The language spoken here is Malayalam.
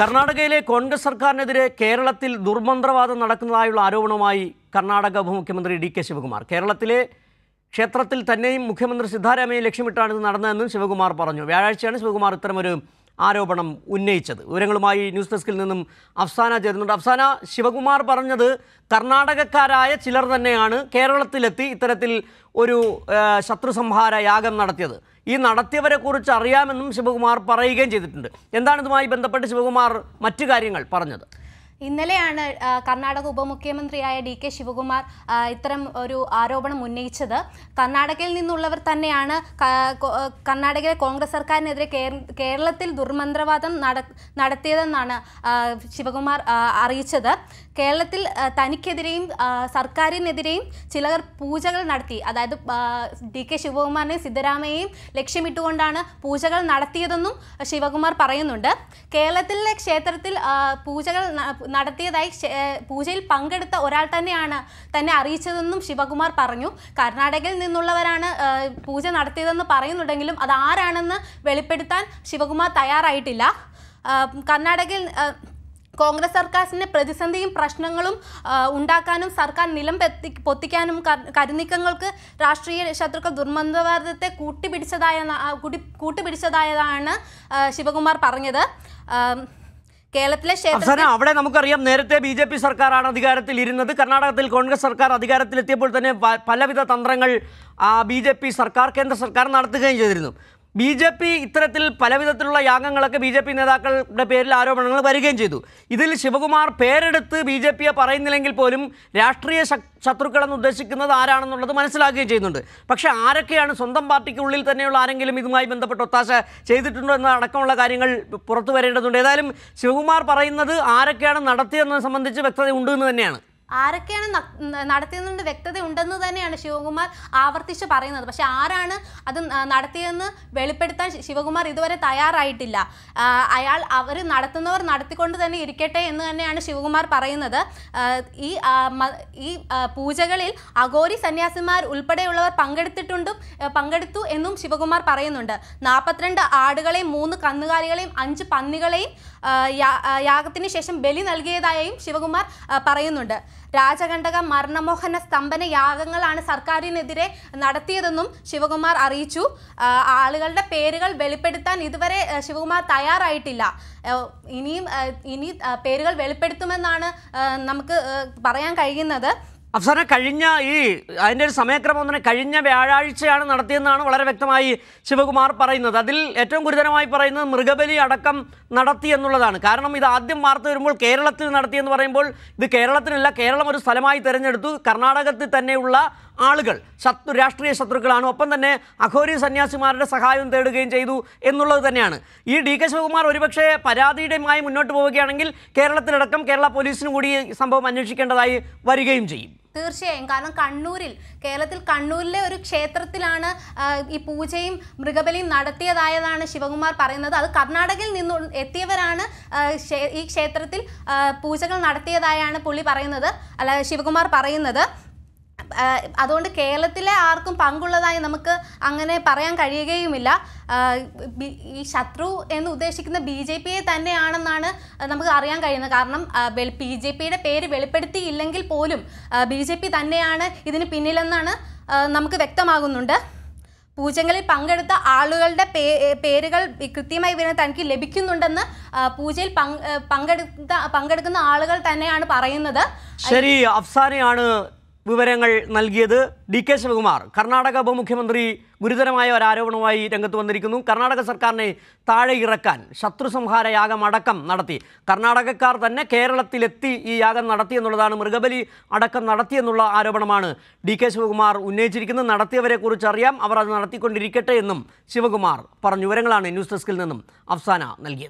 കർണാടകയിലെ കോൺഗ്രസ് സർക്കാരിനെതിരെ കേരളത്തിൽ ദുർമന്ത്രവാദം നടക്കുന്നതായുള്ള ആരോപണവുമായി കർണാടക ഉപമുഖ്യമന്ത്രി ഡി കെ ശിവകുമാർ കേരളത്തിലെ ക്ഷേത്രത്തിൽ തന്നെയും മുഖ്യമന്ത്രി സിദ്ധാരാമയെ ലക്ഷ്യമിട്ടാണ് ഇത് നടന്നതെന്നും ശിവകുമാർ പറഞ്ഞു വ്യാഴാഴ്ചയാണ് ശിവകുമാർ ഇത്തരമൊരു ആരോപണം ഉന്നയിച്ചത് വിവരങ്ങളുമായി ന്യൂസ് ഡെസ്കിൽ നിന്നും അഫ്സാന ചേരുന്നുണ്ട് അഫ്സാന ശിവകുമാർ പറഞ്ഞത് കർണാടകക്കാരായ ചിലർ തന്നെയാണ് കേരളത്തിലെത്തി ഇത്തരത്തിൽ ഒരു ശത്രു സംഹാര യാഗം നടത്തിയത് ഈ കുറിച്ച് അറിയാമെന്നും ശിവകുമാർ പറയുകയും ചെയ്തിട്ടുണ്ട് എന്താണ് ഇതുമായി ബന്ധപ്പെട്ട് ശിവകുമാർ മറ്റു കാര്യങ്ങൾ പറഞ്ഞത് ഇന്നലെയാണ് കർണാടക ഉപമുഖ്യമന്ത്രിയായ ഡി കെ ശിവകുമാർ ഇത്തരം ഒരു ആരോപണം ഉന്നയിച്ചത് കർണാടകയിൽ നിന്നുള്ളവർ തന്നെയാണ് കർണാടകയിലെ കോൺഗ്രസ് സർക്കാരിനെതിരെ കേരളത്തിൽ ദുർമന്ത്രവാദം നടത്തിയതെന്നാണ് ശിവകുമാർ അറിയിച്ചത് കേരളത്തിൽ തനിക്കെതിരെയും സർക്കാരിനെതിരെയും ചിലർ പൂജകൾ നടത്തി അതായത് ഡി കെ ശിവകുമാറിനെ സിദ്ധരാമയെയും ലക്ഷ്യമിട്ടുകൊണ്ടാണ് പൂജകൾ നടത്തിയതെന്നും ശിവകുമാർ പറയുന്നുണ്ട് കേരളത്തിലെ ക്ഷേത്രത്തിൽ പൂജകൾ നടത്തിയതായി പൂജയിൽ പങ്കെടുത്ത ഒരാൾ തന്നെയാണ് തന്നെ അറിയിച്ചതെന്നും ശിവകുമാർ പറഞ്ഞു കർണാടകയിൽ നിന്നുള്ളവരാണ് പൂജ നടത്തിയതെന്ന് പറയുന്നുണ്ടെങ്കിലും അത് ആരാണെന്ന് വെളിപ്പെടുത്താൻ ശിവകുമാർ തയ്യാറായിട്ടില്ല കർണാടകയിൽ കോൺഗ്രസ് സർക്കാരിൻ്റെ പ്രതിസന്ധിയും പ്രശ്നങ്ങളും ഉണ്ടാക്കാനും സർക്കാർ നിലം പെത്തി പൊത്തിക്കാനും കരുനീക്കങ്ങൾക്ക് രാഷ്ട്രീയ ശത്രുക്കൾ ദുർമന്ത്രവാദത്തെ കൂട്ടിപ്പിടിച്ചതായ കൂട്ടി കൂട്ടിപ്പിടിച്ചതായതാണ് ശിവകുമാർ പറഞ്ഞത് കേരളത്തിലെ ക്ഷേത്രം അവിടെ നമുക്കറിയാം നേരത്തെ ബി ജെ പി സർക്കാരാണ് അധികാരത്തിൽ ഇരുന്നത് കർണാടകത്തിൽ കോൺഗ്രസ് സർക്കാർ അധികാരത്തിലെത്തിയപ്പോൾ തന്നെ പലവിധ തന്ത്രങ്ങൾ ബി ജെ പി സർക്കാർ കേന്ദ്ര സർക്കാർ നടത്തുകയും ചെയ്തിരുന്നു ബി ജെ പി ഇത്തരത്തിൽ പലവിധത്തിലുള്ള യാഗങ്ങളൊക്കെ ബി ജെ പി നേതാക്കളുടെ പേരിൽ ആരോപണങ്ങൾ വരികയും ചെയ്തു ഇതിൽ ശിവകുമാർ പേരെടുത്ത് ബി ജെ പിയെ പറയുന്നില്ലെങ്കിൽ പോലും രാഷ്ട്രീയ ശത്രുക്കളെന്ന് ഉദ്ദേശിക്കുന്നത് ആരാണെന്നുള്ളത് മനസ്സിലാക്കുകയും ചെയ്യുന്നുണ്ട് പക്ഷേ ആരൊക്കെയാണ് സ്വന്തം പാർട്ടിക്കുള്ളിൽ തന്നെയുള്ള ആരെങ്കിലും ഇതുമായി ബന്ധപ്പെട്ട് ഒത്താശ ചെയ്തിട്ടുണ്ടോ എന്ന അടക്കമുള്ള കാര്യങ്ങൾ പുറത്തു വരേണ്ടതുണ്ട് ഏതായാലും ശിവകുമാർ പറയുന്നത് ആരൊക്കെയാണ് നടത്തിയതെന്നതിനെ സംബന്ധിച്ച് വ്യക്തത ഉണ്ട് എന്ന് തന്നെയാണ് ആരൊക്കെയാണ് നടത്തിയതെന്നുള്ള വ്യക്തത ഉണ്ടെന്ന് തന്നെയാണ് ശിവകുമാർ ആവർത്തിച്ച് പറയുന്നത് പക്ഷെ ആരാണ് അത് നടത്തിയതെന്ന് വെളിപ്പെടുത്താൻ ശിവകുമാർ ഇതുവരെ തയ്യാറായിട്ടില്ല അയാൾ അവർ നടത്തുന്നവർ നടത്തിക്കൊണ്ട് തന്നെ ഇരിക്കട്ടെ എന്ന് തന്നെയാണ് ശിവകുമാർ പറയുന്നത് ഈ ഈ പൂജകളിൽ അഗോരി സന്യാസിമാർ ഉൾപ്പെടെയുള്ളവർ പങ്കെടുത്തിട്ടുണ്ടും പങ്കെടുത്തു എന്നും ശിവകുമാർ പറയുന്നുണ്ട് നാൽപ്പത്തിരണ്ട് ആടുകളെയും മൂന്ന് കന്നുകാലികളെയും അഞ്ച് പന്നികളെയും യാഗത്തിന് ശേഷം ബലി നൽകിയതായും ശിവകുമാർ പറയുന്നുണ്ട് രാജകണ്ഠക മരണമോഹന സ്തംഭന യാഗങ്ങളാണ് സർക്കാരിനെതിരെ നടത്തിയതെന്നും ശിവകുമാർ അറിയിച്ചു ആളുകളുടെ പേരുകൾ വെളിപ്പെടുത്താൻ ഇതുവരെ ശിവകുമാർ തയ്യാറായിട്ടില്ല ഇനിയും ഇനി പേരുകൾ വെളിപ്പെടുത്തുമെന്നാണ് നമുക്ക് പറയാൻ കഴിയുന്നത് അവസാനം കഴിഞ്ഞ ഈ അതിൻ്റെ ഒരു സമയക്രമം തന്നെ കഴിഞ്ഞ വ്യാഴാഴ്ചയാണ് നടത്തിയെന്നാണ് വളരെ വ്യക്തമായി ശിവകുമാർ പറയുന്നത് അതിൽ ഏറ്റവും ഗുരുതരമായി പറയുന്നത് മൃഗബലി അടക്കം നടത്തി എന്നുള്ളതാണ് കാരണം ഇത് ആദ്യം വാർത്ത വരുമ്പോൾ കേരളത്തിൽ നടത്തിയെന്ന് പറയുമ്പോൾ ഇത് കേരളത്തിനല്ല കേരളം ഒരു സ്ഥലമായി തിരഞ്ഞെടുത്തു കർണാടകത്തിൽ തന്നെയുള്ള ആളുകൾ ശത്രു രാഷ്ട്രീയ ശത്രുക്കളാണ് ഒപ്പം തന്നെ അഘോരി സന്യാസിമാരുടെ സഹായം തേടുകയും ചെയ്തു എന്നുള്ളത് തന്നെയാണ് ഈ ഡി കെ ശിവകുമാർ ഒരുപക്ഷെ പരാതിയുടെയുമായി മുന്നോട്ട് പോവുകയാണെങ്കിൽ കേരളത്തിലടക്കം കേരള പോലീസിനും കൂടി സംഭവം അന്വേഷിക്കേണ്ടതായി വരികയും ചെയ്യും തീർച്ചയായും കാരണം കണ്ണൂരിൽ കേരളത്തിൽ കണ്ണൂരിലെ ഒരു ക്ഷേത്രത്തിലാണ് ഈ പൂജയും മൃഗബലിയും നടത്തിയതായതാണ് ശിവകുമാർ പറയുന്നത് അത് കർണാടകയിൽ നിന്നു എത്തിയവരാണ് ഈ ക്ഷേത്രത്തിൽ പൂജകൾ നടത്തിയതായാണ് പുള്ളി പറയുന്നത് അല്ല ശിവകുമാർ പറയുന്നത് അതുകൊണ്ട് കേരളത്തിലെ ആർക്കും പങ്കുള്ളതായി നമുക്ക് അങ്ങനെ പറയാൻ കഴിയുകയുമില്ല ഈ ശത്രു എന്ന് ഉദ്ദേശിക്കുന്ന ബി ജെ പിയെ തന്നെയാണെന്നാണ് നമുക്ക് അറിയാൻ കഴിയുന്നത് കാരണം ബി ജെ പിയുടെ പേര് വെളിപ്പെടുത്തിയില്ലെങ്കിൽ പോലും ബി ജെ പി തന്നെയാണ് ഇതിന് പിന്നിലെന്നാണ് നമുക്ക് വ്യക്തമാകുന്നുണ്ട് പൂജകളിൽ പങ്കെടുത്ത ആളുകളുടെ പേ പേരുകൾ കൃത്യമായി വരുന്ന തനിക്ക് ലഭിക്കുന്നുണ്ടെന്ന് പൂജയിൽ പങ്കെടുത്ത പങ്കെടുക്കുന്ന ആളുകൾ തന്നെയാണ് പറയുന്നത് ശരി അഫ്സാനെയാണ് വിവരങ്ങൾ നൽകിയത് ഡി കെ ശിവകുമാർ കർണാടക ഉപമുഖ്യമന്ത്രി ഗുരുതരമായ ഒരു ആരോപണവുമായി രംഗത്ത് വന്നിരിക്കുന്നു കർണാടക സർക്കാരിനെ താഴെ ഇറക്കാൻ ശത്രു സംഹാര യാഗം അടക്കം നടത്തി കർണാടകക്കാർ തന്നെ കേരളത്തിലെത്തി ഈ യാഗം നടത്തി എന്നുള്ളതാണ് മൃഗബലി അടക്കം നടത്തി എന്നുള്ള ആരോപണമാണ് ഡി കെ ശിവകുമാർ ഉന്നയിച്ചിരിക്കുന്നത് നടത്തിയവരെ കുറിച്ച് അറിയാം അവർ അത് നടത്തിക്കൊണ്ടിരിക്കട്ടെ എന്നും ശിവകുമാർ പറഞ്ഞു വിവരങ്ങളാണ് ന്യൂസ് ഡെസ്കിൽ നിന്നും അഫ്സാന നൽകിയത്